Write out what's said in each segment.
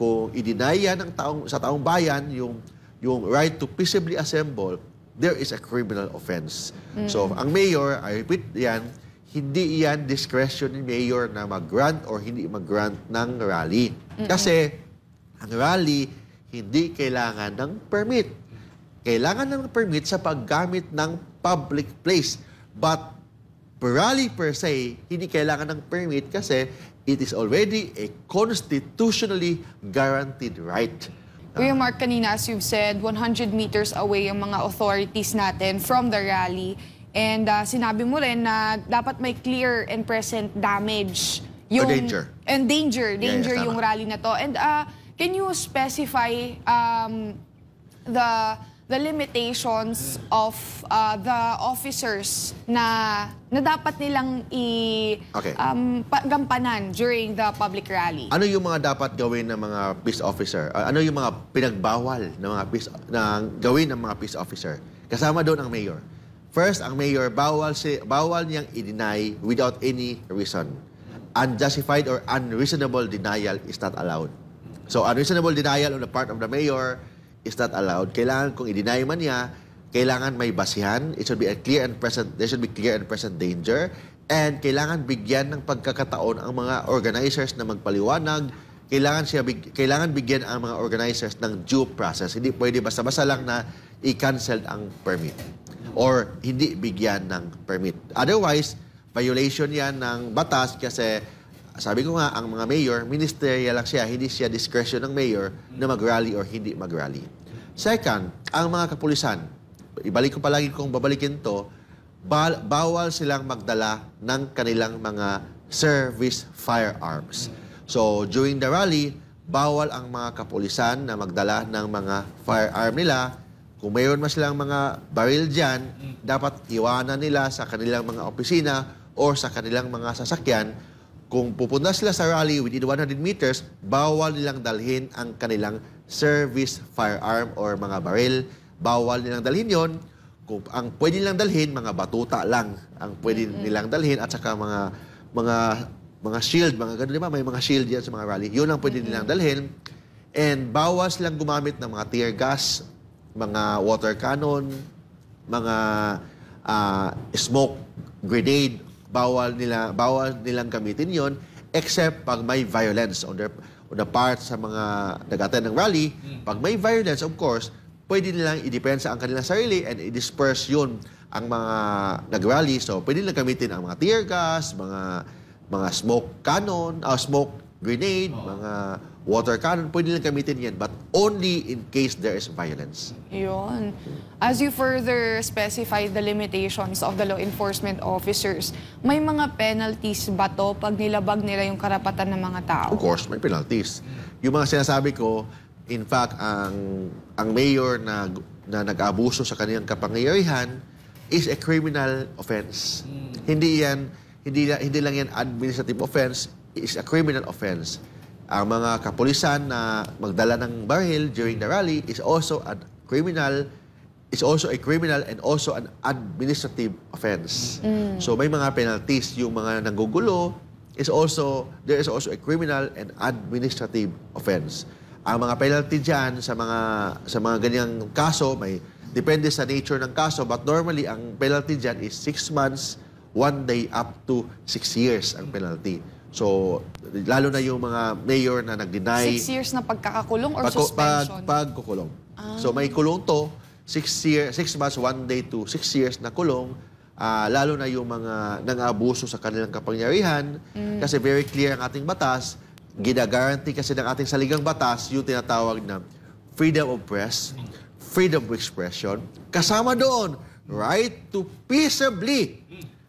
kung idinaya ng taong, sa taong bayan yung, yung right to peaceably assemble, there is a criminal offense. mm So, ang mayor, I repeat yan, hindi yan discretion ni mayor na mag-grant or hindi mag-grant ng rally. Mm-hmm. Kasi, ang rally, hindi kailangan ng permit. Kailangan ng permit sa paggamit ng public place. But, rally per se, hindi kailangan ng permit kasi it is already a constitutionally guaranteed right. Kuya Mark, kanina as you've said, 100 meters away ang mga authorities natin from the rally. And uh, sinabi mo rin na dapat may clear and present damage. Yung, danger. And danger, danger yeah, yeah, yung rally na to. And uh, can you specify um, the the limitations of uh, the officers na na dapat nilang i okay. um, gampanan during the public rally. Ano yung mga dapat gawin ng mga peace officer? Ah, ano yung mga pinagbawal ng mga peace na gawin ng mga peace officer? Kasama doon ang mayor. First, ang mayor bawal si bawal niyang i-deny without any reason. Unjustified or unreasonable denial is not allowed. So unreasonable denial on the part of the mayor is not allowed. Kailangan kung i-deny man niya, kailangan may basihan. It should be a clear and present, there should be clear and present danger. And kailangan bigyan ng pagkakataon ang mga organizers na magpaliwanag. Kailangan, siya, big, kailangan bigyan ang mga organizers ng due process. Hindi pwede basta-basta lang na i-cancel ang permit or hindi bigyan ng permit. Otherwise, violation yan ng batas kasi sabi ko nga, ang mga mayor, ministerial lang siya, hindi siya discretion ng mayor na mag-rally or hindi mag-rally. Second, ang mga kapulisan, ibalik ko palagi kung babalikin to, bawal silang magdala ng kanilang mga service firearms. So, during the rally, bawal ang mga kapulisan na magdala ng mga firearm nila. Kung mayroon mas silang mga baril dyan, dapat iwanan nila sa kanilang mga opisina or sa kanilang mga sasakyan kung pupunta sila sa rally within 100 meters, bawal nilang dalhin ang kanilang service firearm or mga baril. Bawal nilang dalhin yon. Kung ang pwede nilang dalhin, mga batuta lang ang pwede mm-hmm. nilang dalhin at saka mga mga mga shield, mga ganun, di ba? May mga shield yan sa mga rally. Yun ang pwede mm-hmm. nilang dalhin. And bawas lang gumamit ng mga tear gas, mga water cannon, mga uh, smoke grenade bawal nila bawal nilang gamitin yon except pag may violence on their on the part sa mga nag-attend ng rally. Hmm. Pag may violence, of course, pwede nilang idepensa ang kanilang sarili and i-disperse yun ang mga nag-rally. So, pwede nilang gamitin ang mga tear gas, mga mga smoke cannon, uh, smoke grenade, oh. mga water cannon, pwede nilang gamitin yan, but only in case there is violence. Yun. As you further specify the limitations of the law enforcement officers, may mga penalties ba to pag nilabag nila yung karapatan ng mga tao? Of course, may penalties. Yung mga sinasabi ko, in fact, ang, ang mayor na, na nag-abuso sa kanilang kapangyarihan is a criminal offense. Mm. Hindi yan, hindi, hindi lang yan administrative offense, is a criminal offense. Ang mga kapulisan na magdala ng baril during the rally is also a criminal is also a criminal and also an administrative offense. Mm. So may mga penalties yung mga nanggugulo is also there is also a criminal and administrative offense. Ang mga penalty diyan sa mga sa mga ganyang kaso may depende sa nature ng kaso but normally ang penalty diyan is 6 months, 1 day up to 6 years ang penalty. So, lalo na yung mga mayor na nag-deny. Six years na pagkakakulong or pag, suspension? Pag, pagkukulong. Ah. So, may kulong to, six, year, six months, one day to six years na kulong, uh, lalo na yung mga nang-abuso sa kanilang kapangyarihan, mm. kasi very clear ang ating batas, ginagarantee kasi ng ating saligang batas yung tinatawag na freedom of press, freedom of expression, kasama doon, right to peaceably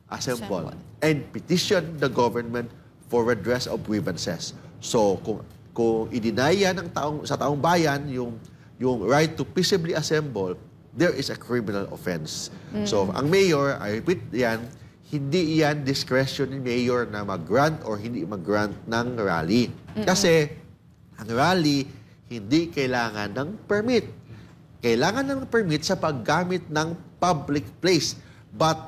assemble and petition the government for redress of grievances. So, kung, kung yan ng taong, sa taong bayan yung, yung right to peaceably assemble, there is a criminal offense. Mm. So, ang mayor, I repeat yan, hindi yan discretion ni mayor na mag-grant or hindi mag-grant ng rally. Mm-mm. Kasi, ang rally, hindi kailangan ng permit. Kailangan ng permit sa paggamit ng public place. But,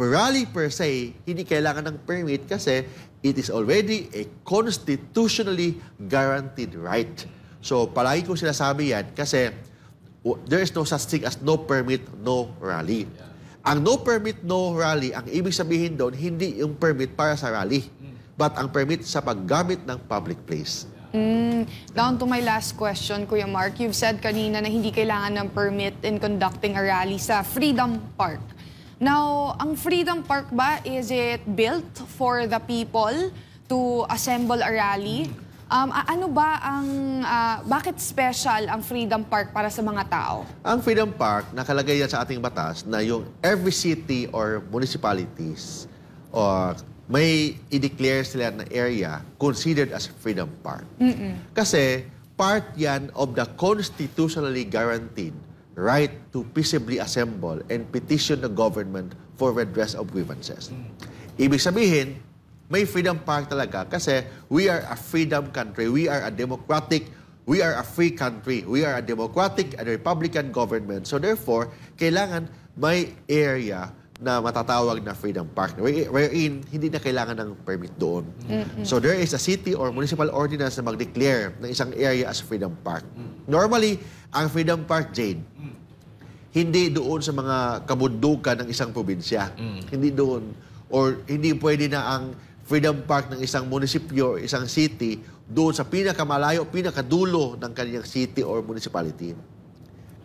rally per se, hindi kailangan ng permit kasi it is already a constitutionally guaranteed right. So, palagi kong sinasabi yan kasi there is no such thing as no permit, no rally. Yeah. Ang no permit, no rally, ang ibig sabihin doon, hindi yung permit para sa rally, mm. but ang permit sa paggamit ng public place. Mm. Down to my last question, Kuya Mark. You've said kanina na hindi kailangan ng permit in conducting a rally sa Freedom Park. Now, ang Freedom Park ba, is it built for the people to assemble a rally? Um, ano ba ang, uh, bakit special ang Freedom Park para sa mga tao? Ang Freedom Park, nakalagay yan sa ating batas na yung every city or municipalities or may i-declare sila na area considered as Freedom Park. Mm -mm. Kasi part yan of the constitutionally guaranteed right to peaceably assemble and petition the government for redress of grievances. Ibig sabihin, may freedom park talaga kasi we are a freedom country. We are a democratic, we are a free country. We are a democratic and republican government. So therefore, kailangan may area na matatawag na freedom park wherein hindi na kailangan ng permit doon. Mm-hmm. So there is a city or municipal ordinance na mag-declare ng isang area as freedom park. Normally, ang freedom park, Jade, hindi doon sa mga kabundukan ng isang probinsya. Mm. Hindi doon. Or hindi pwede na ang Freedom Park ng isang munisipyo, isang city, doon sa pinakamalayo, pinakadulo ng kanyang city or municipality.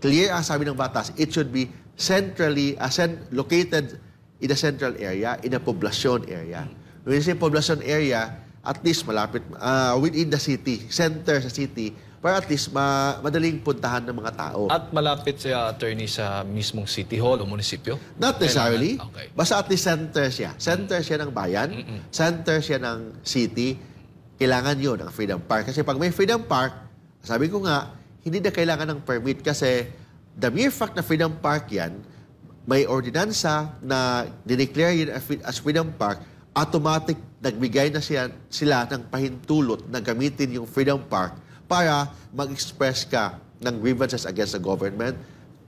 Clear ang sabi ng batas, it should be centrally uh, located in a central area, in a poblacion area. Mm. When you say poblacion area, at least malapit, uh, within the city, center sa city, para at least ma madaling puntahan ng mga tao. At malapit siya attorney sa mismong city hall o munisipyo? Not necessarily. Okay. Basta at least center siya. Center siya ng bayan, mm -mm. center siya ng city. Kailangan yon ang Freedom Park. Kasi pag may Freedom Park, sabi ko nga, hindi na kailangan ng permit kasi the mere fact na Freedom Park yan, may ordinansa na dineclare yun as Freedom Park, automatic nagbigay na siya, sila ng pahintulot na gamitin yung Freedom Park para mag-express ka ng grievances against the government,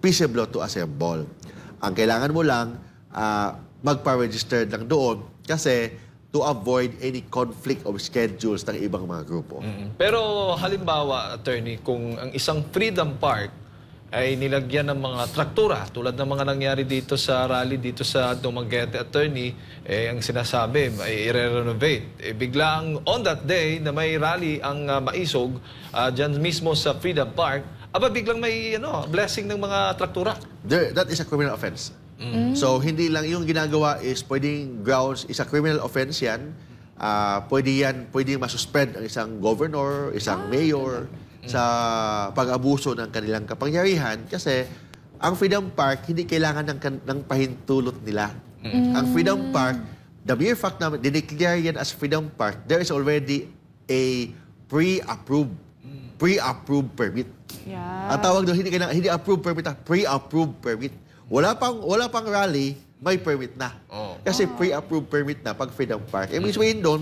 peaceable to assemble. Ang kailangan mo lang, uh, magpa-register lang doon kasi to avoid any conflict of schedules ng ibang mga grupo. Mm-hmm. Pero halimbawa, attorney, kung ang isang Freedom Park ay nilagyan ng mga traktura tulad ng mga nangyari dito sa rally dito sa Dumaguete attorney eh ang sinasabi ay i-renovate eh, biglang on that day na may rally ang uh, maisog uh, ah, diyan mismo sa Freedom Park aba biglang may ano blessing ng mga traktura There, that is a criminal offense mm. so hindi lang yung ginagawa is pwedeng grounds is a criminal offense yan uh, pwede yan pwedeng masuspend ang isang governor isang ah, mayor okay Mm. sa pag-abuso ng kanilang kapangyarihan kasi ang Freedom Park hindi kailangan ng, ng pahintulot nila. Mm. Ang Freedom Park, the mere fact na dineclare yan as Freedom Park, there is already a pre-approved pre-approved permit. Yeah. At tawag doon, hindi, kailangan, hindi approved permit na, ah, pre-approved permit. Wala pang, wala pang rally, may permit na. Oh. Kasi oh. pre-approved permit na pag Freedom Park. Mm. Ibig sabihin doon,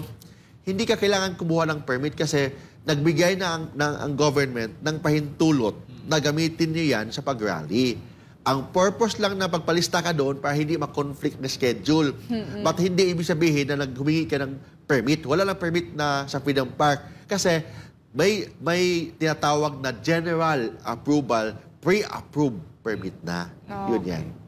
hindi ka kailangan kumuha ng permit kasi nagbigay na ang, ng, ang government ng pahintulot hmm. na gamitin niyo yan sa pag-rally. Ang purpose lang na pagpalista ka doon para hindi ma-conflict na schedule. Mm-hmm. But hindi ibig sabihin na naghumingi ka ng permit. Wala lang permit na sa Freedom Park. Kasi may, may tinatawag na general approval, pre-approved permit na. Oh, Yun yan. Okay.